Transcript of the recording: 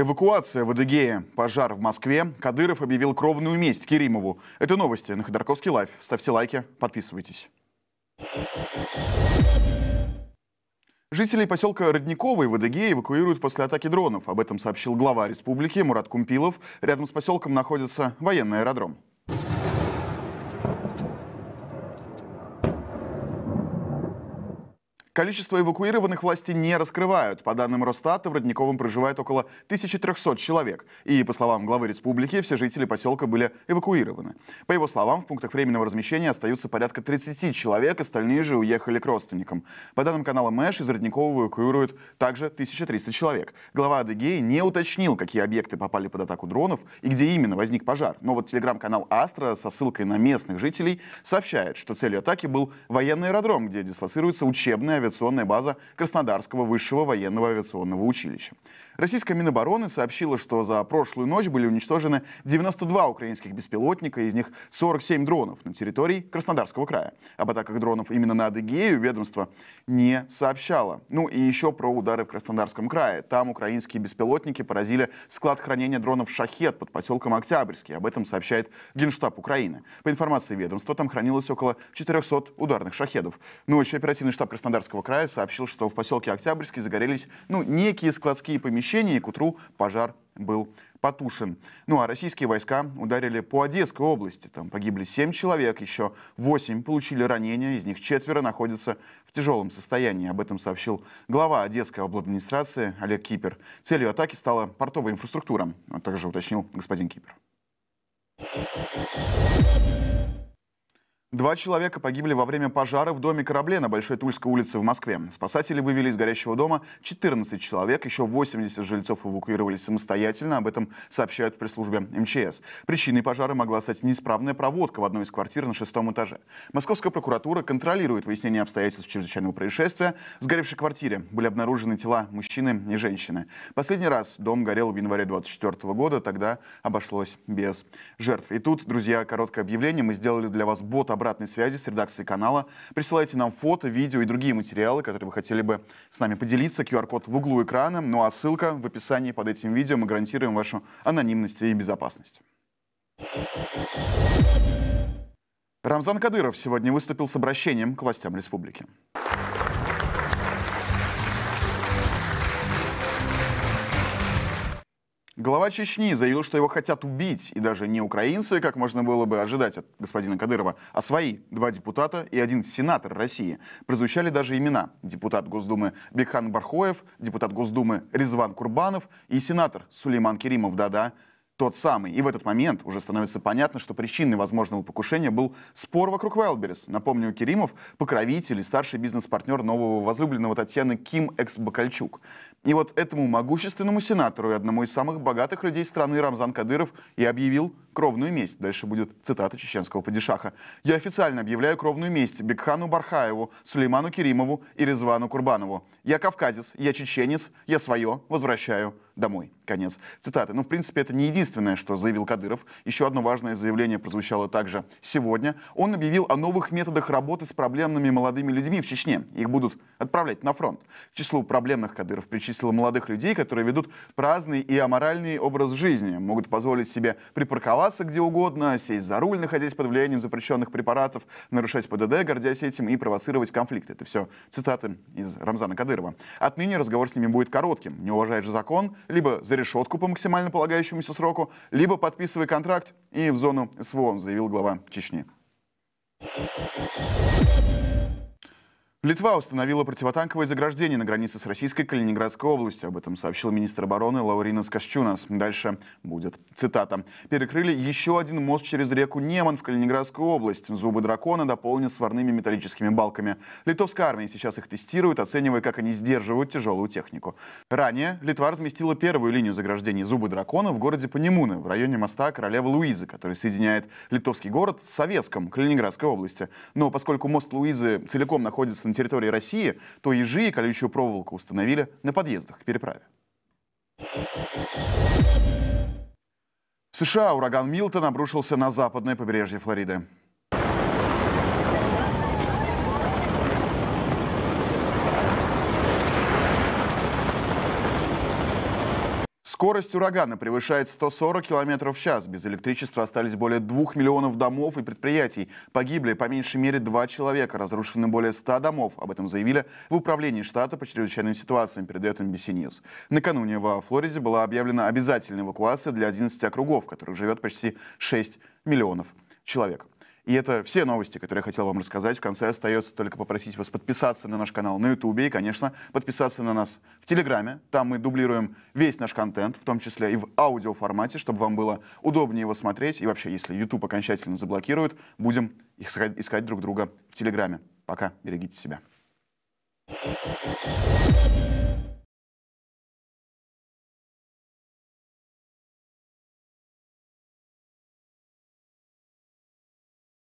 Эвакуация в Адыгее, пожар в Москве. Кадыров объявил кровную месть Керимову. Это новости на Ходорковский лайф. Ставьте лайки, подписывайтесь. Жителей поселка Родниковый в Адыгее эвакуируют после атаки дронов. Об этом сообщил глава республики Мурат Кумпилов. Рядом с поселком находится военный аэродром. Количество эвакуированных власти не раскрывают. По данным Росстата, в Родниковом проживает около 1300 человек. И, по словам главы республики, все жители поселка были эвакуированы. По его словам, в пунктах временного размещения остаются порядка 30 человек, остальные же уехали к родственникам. По данным канала МЭШ, из Родникова эвакуируют также 1300 человек. Глава Адыгеи не уточнил, какие объекты попали под атаку дронов и где именно возник пожар. Но вот телеграм-канал «Астра» со ссылкой на местных жителей сообщает, что целью атаки был военный аэродром, где дислоцируется учебная авиационная база Краснодарского высшего военного авиационного училища. Российская Минобороны сообщила, что за прошлую ночь были уничтожены 92 украинских беспилотника, из них 47 дронов на территории Краснодарского края. Об атаках дронов именно на Адыгею ведомство не сообщало. Ну и еще про удары в Краснодарском крае. Там украинские беспилотники поразили склад хранения дронов «Шахет» под поселком Октябрьский. Об этом сообщает Генштаб Украины. По информации ведомства, там хранилось около 400 ударных шахедов. Ночью ну, оперативный штаб Краснодарского Краснодарского края сообщил, что в поселке Октябрьский загорелись ну, некие складские помещения, и к утру пожар был потушен. Ну а российские войска ударили по Одесской области. Там погибли 7 человек, еще 8 получили ранения, из них четверо находятся в тяжелом состоянии. Об этом сообщил глава Одесской обладминистрации Олег Кипер. Целью атаки стала портовая инфраструктура, а также уточнил господин Кипер. Два человека погибли во время пожара в доме корабле на Большой Тульской улице в Москве. Спасатели вывели из горящего дома 14 человек, еще 80 жильцов эвакуировались самостоятельно, об этом сообщают в пресс-службе МЧС. Причиной пожара могла стать неисправная проводка в одной из квартир на шестом этаже. Московская прокуратура контролирует выяснение обстоятельств чрезвычайного происшествия. В сгоревшей квартире были обнаружены тела мужчины и женщины. Последний раз дом горел в январе 24 года, тогда обошлось без жертв. И тут, друзья, короткое объявление. Мы сделали для вас бот обратной связи с редакцией канала. Присылайте нам фото, видео и другие материалы, которые вы хотели бы с нами поделиться. QR-код в углу экрана, ну а ссылка в описании под этим видео. Мы гарантируем вашу анонимность и безопасность. Рамзан Кадыров сегодня выступил с обращением к властям республики. Глава Чечни заявил, что его хотят убить, и даже не украинцы, как можно было бы ожидать от господина Кадырова, а свои два депутата и один сенатор России. Прозвучали даже имена депутат Госдумы Бекхан Бархоев, депутат Госдумы Резван Курбанов и сенатор Сулейман Керимов, да-да, тот самый. И в этот момент уже становится понятно, что причиной возможного покушения был спор вокруг Wildberries. Напомню, Керимов – покровитель и старший бизнес-партнер нового возлюбленного Татьяны Ким экс-Бакальчук. И вот этому могущественному сенатору и одному из самых богатых людей страны Рамзан Кадыров и объявил кровную месть. Дальше будет цитата чеченского падишаха. «Я официально объявляю кровную месть Бекхану Бархаеву, Сулейману Керимову и Резвану Курбанову. Я кавказец, я чеченец, я свое возвращаю домой». Конец цитаты. Но, ну, в принципе, это не единственное, что заявил Кадыров. Еще одно важное заявление прозвучало также сегодня. Он объявил о новых методах работы с проблемными молодыми людьми в Чечне. Их будут отправлять на фронт. К числу проблемных Кадыров причислил молодых людей, которые ведут праздный и аморальный образ жизни, могут позволить себе припарковать тусоваться где угодно, сесть за руль, находясь под влиянием запрещенных препаратов, нарушать ПДД, гордясь этим и провоцировать конфликт. Это все цитаты из Рамзана Кадырова. Отныне разговор с ними будет коротким. Не уважаешь закон, либо за решетку по максимально полагающемуся сроку, либо подписывай контракт и в зону СВО, заявил глава Чечни. Литва установила противотанковое заграждение на границе с российской Калининградской областью. Об этом сообщил министр обороны Лаурина Скашчунас. Дальше будет цитата. «Перекрыли еще один мост через реку Неман в Калининградскую область. Зубы дракона дополнят сварными металлическими балками. Литовская армия сейчас их тестирует, оценивая, как они сдерживают тяжелую технику. Ранее Литва разместила первую линию заграждений «Зубы дракона» в городе Панимуны, в районе моста Королевы Луизы, который соединяет литовский город с Советском Калининградской области. Но поскольку мост Луизы целиком находится на территории России, то ежи и колючую проволоку установили на подъездах к переправе. В США ураган Милтон обрушился на западное побережье Флориды. Скорость урагана превышает 140 км в час. Без электричества остались более 2 миллионов домов и предприятий. Погибли по меньшей мере 2 человека, разрушены более 100 домов. Об этом заявили в Управлении штата по чрезвычайным ситуациям, передает NBC News. Накануне во Флориде была объявлена обязательная эвакуация для 11 округов, в которых живет почти 6 миллионов человек. И это все новости, которые я хотел вам рассказать. В конце остается только попросить вас подписаться на наш канал на Ютубе и, конечно, подписаться на нас в Телеграме. Там мы дублируем весь наш контент, в том числе и в аудиоформате, чтобы вам было удобнее его смотреть. И вообще, если YouTube окончательно заблокируют, будем искать друг друга в Телеграме. Пока, берегите себя. Thank you.